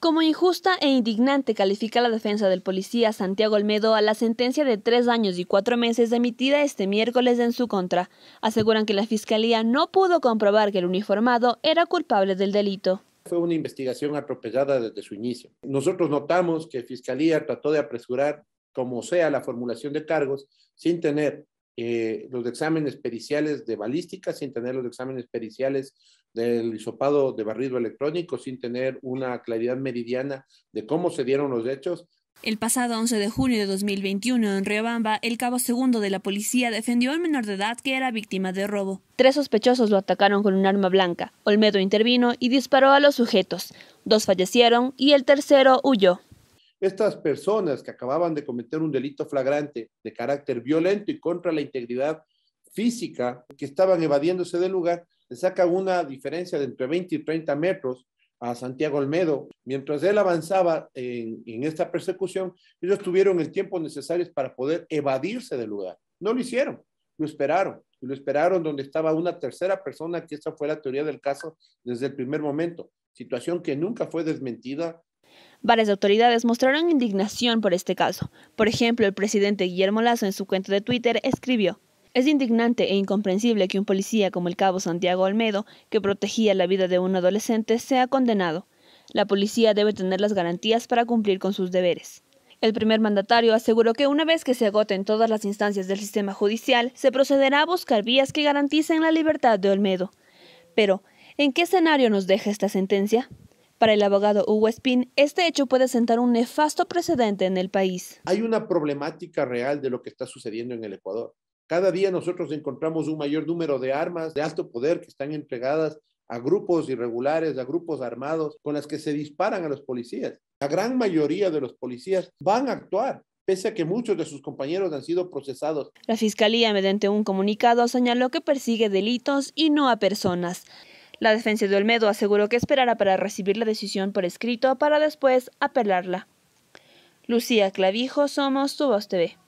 Como injusta e indignante califica la defensa del policía Santiago Olmedo a la sentencia de tres años y cuatro meses emitida este miércoles en su contra. Aseguran que la fiscalía no pudo comprobar que el uniformado era culpable del delito. Fue una investigación atropellada desde su inicio. Nosotros notamos que la Fiscalía trató de apresurar como sea la formulación de cargos sin tener eh, los exámenes periciales de balística, sin tener los exámenes periciales del hisopado de barrido electrónico sin tener una claridad meridiana de cómo se dieron los hechos, el pasado 11 de junio de 2021, en Riobamba, el cabo segundo de la policía defendió al menor de edad que era víctima de robo. Tres sospechosos lo atacaron con un arma blanca. Olmedo intervino y disparó a los sujetos. Dos fallecieron y el tercero huyó. Estas personas que acababan de cometer un delito flagrante de carácter violento y contra la integridad física que estaban evadiéndose del lugar, le saca una diferencia de entre 20 y 30 metros a Santiago Olmedo. Mientras él avanzaba en, esta persecución, ellos tuvieron el tiempo necesario para poder evadirse del lugar. No lo hicieron, lo esperaron. Y lo esperaron donde estaba una tercera persona, que esa fue la teoría del caso desde el primer momento, situación que nunca fue desmentida Varias autoridades mostraron indignación por este caso. Por ejemplo, el presidente Guillermo Lazo en su cuenta de Twitter escribió, es indignante e incomprensible que un policía como el cabo Santiago Olmedo, que protegía la vida de un adolescente, sea condenado. La policía debe tener las garantías para cumplir con sus deberes. El primer mandatario aseguró que una vez que se agoten todas las instancias del sistema judicial, se procederá a buscar vías que garanticen la libertad de Olmedo. Pero, ¿en qué escenario nos deja esta sentencia? Para el abogado Hugo Espín, este hecho puede sentar un nefasto precedente en el país. Hay una problemática real de lo que está sucediendo en el Ecuador. Cada día nosotros encontramos un mayor número de armas de alto poder que están entregadas a grupos irregulares, a grupos armados, con las que se disparan a los policías. La gran mayoría de los policías van a actuar pese a que muchos de sus compañeros han sido procesados. La Fiscalía, mediante un comunicado, señaló que persigue delitos y no a personas. La defensa de Olmedo aseguró que esperará para recibir la decisión por escrito para después apelarla. Lucía Clavijo, Somos Tu Voz TV.